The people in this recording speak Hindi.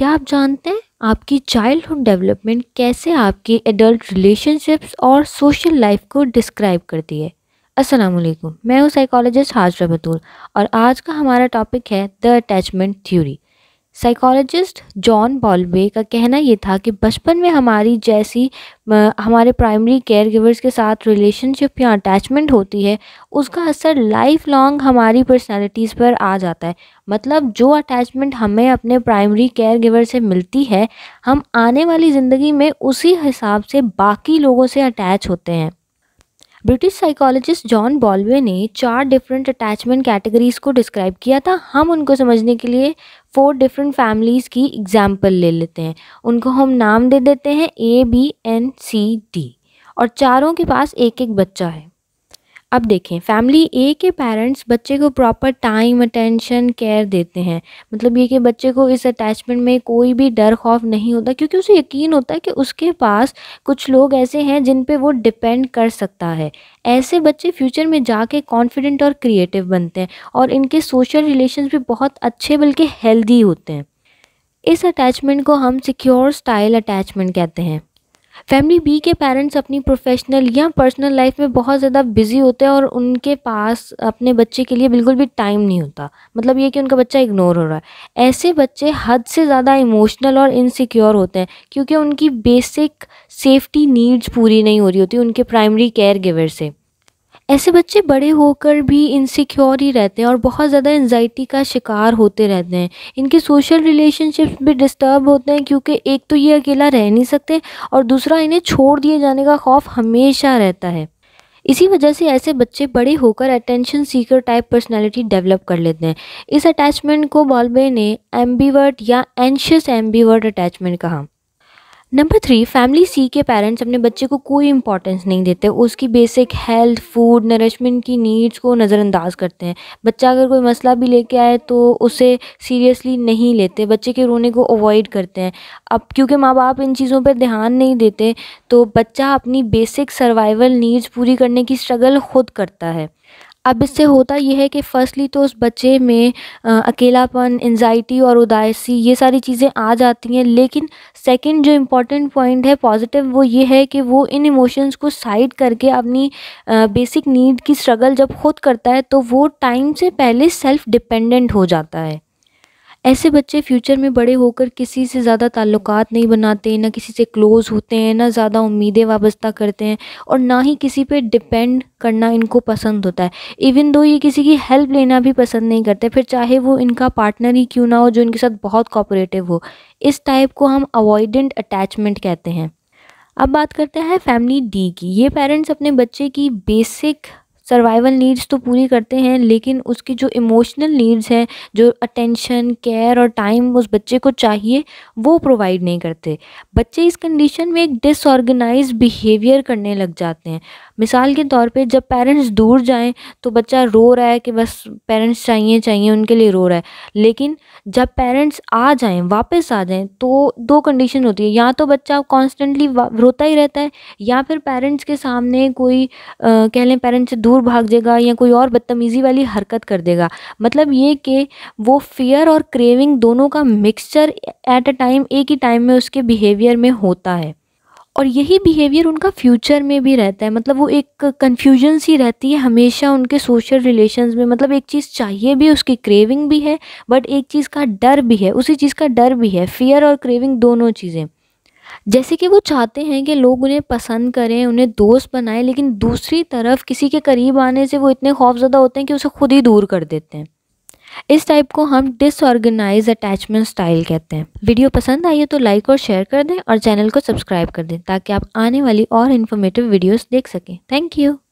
क्या आप जानते हैं आपकी चाइल्डहुड डेवलपमेंट कैसे आपकी एडल्ट रिलेशनशिप्स और सोशल लाइफ को डिस्क्राइब करती है अस्सलाम वालेकुम मैं हूं साइकोलॉजिस्ट हाजरा बतूल और आज का हमारा टॉपिक है the attachment theory psychologist John Bowlby का कहना ये था कि बचपन में हमारी जैसी हमारे प्राइमरी केयर गिवर्स के साथ रिलेशनशिप या अटैचमेंट होती है उसका असर लाइफ लॉन्ग हमारी पर्सनालिटीज़ पर आ जाता है मतलब जो अटैचमेंट हमें अपने प्राइमरी केयर गिवर से मिलती है हम आने वाली ज़िंदगी में उसी हिसाब से बाकी लोगों से अटैच होते हैं ब्रिटिश साइकोलॉजिस्ट जॉन बॉलवे ने चार डिफरेंट अटैचमेंट कैटेगरीज को डिस्क्राइब किया था हम उनको समझने के लिए फोर डिफरेंट फैमिलीज़ की एग्जाम्पल ले लेते हैं उनको हम नाम दे देते हैं A B and C D और चारों के पास एक एक बच्चा है अब देखें फैमिली ए के पेरेंट्स बच्चे को प्रॉपर टाइम अटेंशन केयर देते हैं मतलब ये कि बच्चे को इस अटैचमेंट में कोई भी डर खौफ नहीं होता क्योंकि उसे यकीन होता है कि उसके पास कुछ लोग ऐसे हैं जिन पे वो डिपेंड कर सकता है ऐसे बच्चे फ्यूचर में जाके कॉन्फिडेंट और क्रिएटिव बनते हैं और इनके सोशल रिलेशन भी बहुत अच्छे बल्कि हेल्दी होते हैं इस अटैचमेंट को हम सिक्योर स्टाइल अटैचमेंट कहते हैं फैमिली बी के पेरेंट्स अपनी प्रोफेशनल या पर्सनल लाइफ में बहुत ज़्यादा बिजी होते हैं और उनके पास अपने बच्चे के लिए बिल्कुल भी टाइम नहीं होता मतलब ये कि उनका बच्चा इग्नोर हो रहा है ऐसे बच्चे हद से ज़्यादा इमोशनल और इनसिक्योर होते हैं क्योंकि उनकी बेसिक सेफ्टी नीड्स पूरी नहीं हो रही होती उनके प्राइमरी केयर गिवर से ऐसे बच्चे बड़े होकर भी इनसिक्योर ही रहते हैं और बहुत ज़्यादा एनजाइटी का शिकार होते रहते हैं इनके सोशल रिलेशनशिप्स भी डिस्टर्ब होते हैं क्योंकि एक तो ये अकेला रह नहीं सकते और दूसरा इन्हें छोड़ दिए जाने का खौफ हमेशा रहता है इसी वजह से ऐसे बच्चे बड़े होकर attention seeker type personality develop कर लेते हैं इस अटैचमेंट को बॉल्बे ने एम्बीवर्ट या एनशियस एम्बीवर्ट अटैचमेंट कहा नंबर थ्री फैमिली सी के पेरेंट्स अपने बच्चे को कोई इंपॉर्टेंस नहीं देते उसकी बेसिक हेल्थ फूड नरिशमेंट की नीड्स को नज़रअंदाज करते हैं बच्चा अगर कोई मसला भी लेके आए तो उसे सीरियसली नहीं लेते बच्चे के रोने को अवॉइड करते हैं अब क्योंकि माँ बाप इन चीज़ों पर ध्यान नहीं देते तो बच्चा अपनी बेसिक सर्वाइवल नीड्स पूरी करने की स्ट्रगल खुद करता है अब इससे होता यह है कि फ़र्स्टली तो उस बच्चे में अकेलापन एनजाइटी और उदासी ये सारी चीज़ें आ जाती हैं लेकिन सेकंड जो इम्पॉर्टेंट पॉइंट है पॉजिटिव वो ये है कि वो इन इमोशंस को साइड करके अपनी बेसिक नीड की स्ट्रगल जब खुद करता है तो वो टाइम से पहले सेल्फ़ डिपेंडेंट हो जाता है ऐसे बच्चे फ्यूचर में बड़े होकर किसी से ज़्यादा ताल्लुक नहीं बनाते ना किसी से क्लोज़ होते हैं ना ज़्यादा उम्मीदें वाबस्ता करते हैं और ना ही किसी पे डिपेंड करना इनको पसंद होता है इवन दो ये किसी की हेल्प लेना भी पसंद नहीं करते फिर चाहे वो इनका पार्टनर ही क्यों ना हो जो इनके साथ बहुत कॉपरेटिव हो इस टाइप को हम अवॉइडेंट अटैचमेंट कहते हैं अब बात करते हैं फैमिली डी की ये पेरेंट्स अपने बच्चे की बेसिक सर्वाइवल नीड्स तो पूरी करते हैं लेकिन उसकी जो इमोशनल नीड्स हैं जो अटेंशन केयर और टाइम उस बच्चे को चाहिए वो प्रोवाइड नहीं करते बच्चे इस कंडीशन में एक डिसऑर्गेनाइज बिहेवियर करने लग जाते हैं मिसाल के तौर पे जब पेरेंट्स दूर जाएं तो बच्चा रो रहा है कि बस पेरेंट्स चाहिए चाहिए उनके लिए रो रहा है लेकिन जब पेरेंट्स आ जाएं वापस आ जाएं तो दो कंडीशन होती है या तो बच्चा कॉन्स्टेंटली रोता ही रहता है या फिर पेरेंट्स के सामने कोई आ, कह लें पेरेंट्स से दूर भाग जाएगा या कोई और बदतमीज़ी वाली हरकत कर देगा मतलब ये कि वो फियर और क्रेविंग दोनों का मिक्सचर एट अ टाइम एक ही टाइम में उसके बिहेवियर में होता है और यही बिहेवियर उनका फ्यूचर में भी रहता है मतलब वो एक कन्फ्यूजन सी रहती है हमेशा उनके सोशल रिलेशंस में मतलब एक चीज़ चाहिए भी उसकी क्रेविंग भी है बट एक चीज़ का डर भी है उसी चीज़ का डर भी है फियर और क्रेविंग दोनों चीज़ें जैसे कि वो चाहते हैं कि लोग उन्हें पसंद करें उन्हें दोस्त बनाएं लेकिन दूसरी तरफ किसी के करीब आने से वो इतने खौफजदा होते हैं कि उसे खुद ही दूर कर देते हैं इस टाइप को हम डिसऑर्गेनाइज अटैचमेंट स्टाइल कहते हैं वीडियो पसंद आई है तो लाइक और शेयर कर दें और चैनल को सब्सक्राइब कर दें ताकि आप आने वाली और इन्फॉर्मेटिव वीडियोस देख सकें थैंक यू